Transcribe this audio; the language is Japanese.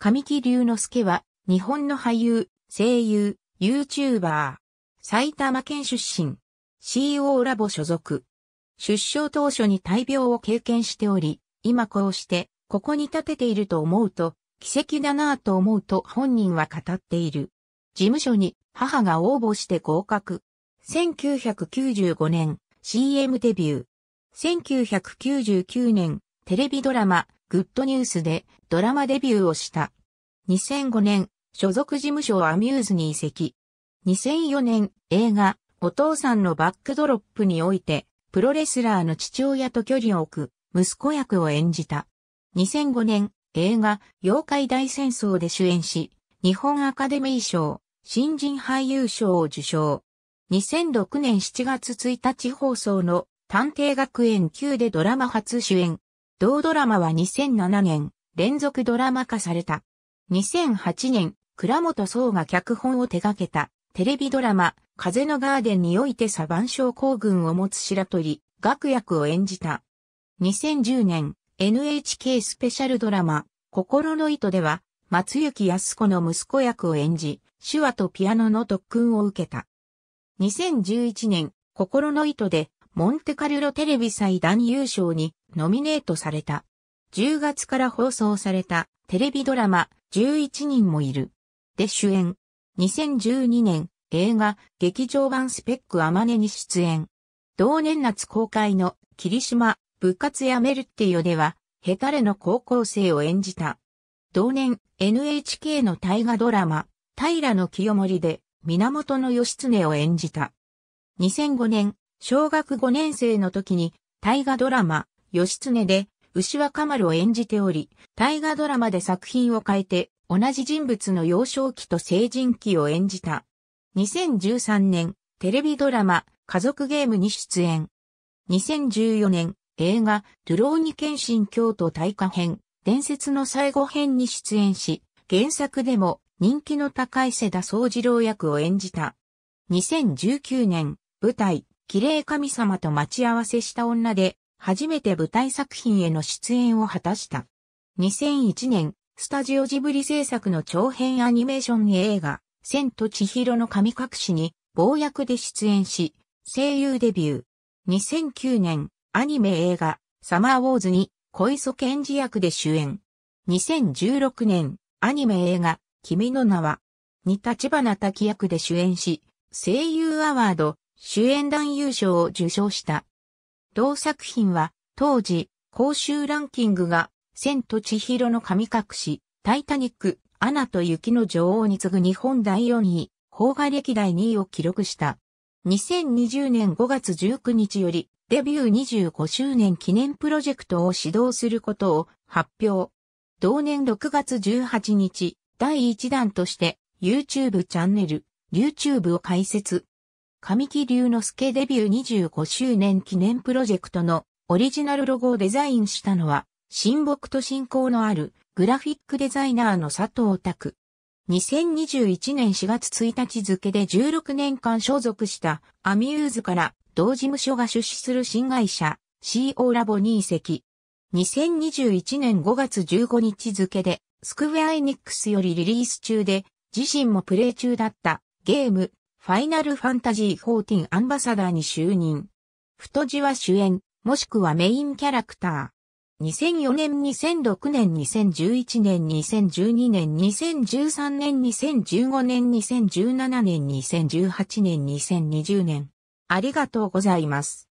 神木隆之介は、日本の俳優、声優、YouTuber。埼玉県出身。CO ラボ所属。出生当初に大病を経験しており、今こうして、ここに立てていると思うと、奇跡だなぁと思うと本人は語っている。事務所に母が応募して合格。1995年 CM デビュー。1999年テレビドラマグッドニュースでドラマデビューをした。2005年、所属事務所アミューズに移籍。2004年、映画、お父さんのバックドロップにおいて、プロレスラーの父親と距離を置く、息子役を演じた。2005年、映画、妖怪大戦争で主演し、日本アカデミー賞、新人俳優賞を受賞。2006年7月1日放送の探偵学園級でドラマ初主演。同ドラマは2007年連続ドラマ化された。2008年、倉本壮が脚本を手掛けた、テレビドラマ、風のガーデンにおいてサバン症候群を持つ白鳥、学役を演じた。2010年、NHK スペシャルドラマ、心の糸では、松雪康子の息子役を演じ、手話とピアノの特訓を受けた。2011年、心の糸で、モンテカルロテレビ祭壇優勝にノミネートされた。10月から放送されたテレビドラマ、11人もいる。で主演。2012年、映画、劇場版スペックあまねに出演。同年夏公開の、霧島、部活やめるってよでは、ヘタレの高校生を演じた。同年、NHK の大河ドラマ、平の清盛で、源義経を演じた。2005年、小学5年生の時に、大河ドラマ、義経で、牛はカマルを演じており、大河ドラマで作品を変えて、同じ人物の幼少期と成人期を演じた。2013年、テレビドラマ、家族ゲームに出演。2014年、映画、ドゥローニケン京都大河編、伝説の最後編に出演し、原作でも人気の高い瀬田宗次郎役を演じた。2019年、舞台、綺麗神様と待ち合わせした女で初めて舞台作品への出演を果たした。2001年、スタジオジブリ制作の長編アニメーション映画、千と千尋の神隠しに、暴役で出演し、声優デビュー。2009年、アニメ映画、サマーウォーズに、小磯賢治役で主演。2016年、アニメ映画、君の名は、に立花滝役で主演し、声優アワード、主演男優賞を受賞した。同作品は、当時、公衆ランキングが、千と千尋の神隠し、タイタニック、アナと雪の女王に次ぐ日本第4位、邦画歴代2位を記録した。2020年5月19日より、デビュー25周年記念プロジェクトを指導することを発表。同年6月18日、第1弾として、YouTube チャンネル、YouTube を開設。神木隆之介デビュー25周年記念プロジェクトのオリジナルロゴをデザインしたのは、親睦と信仰のあるグラフィックデザイナーの佐藤拓。2021年4月1日付で16年間所属したアミューズから同事務所が出資する新会社 CO ラボに移籍。2021年5月15日付でスクウェアエニックスよりリリース中で自身もプレイ中だったゲームファイナルファンタジー14アンバサダーに就任。太字は主演、もしくはメインキャラクター。2004年、2006年、2011年、2012年、2013年、2015年、2017年、2018年、2020年。ありがとうございます。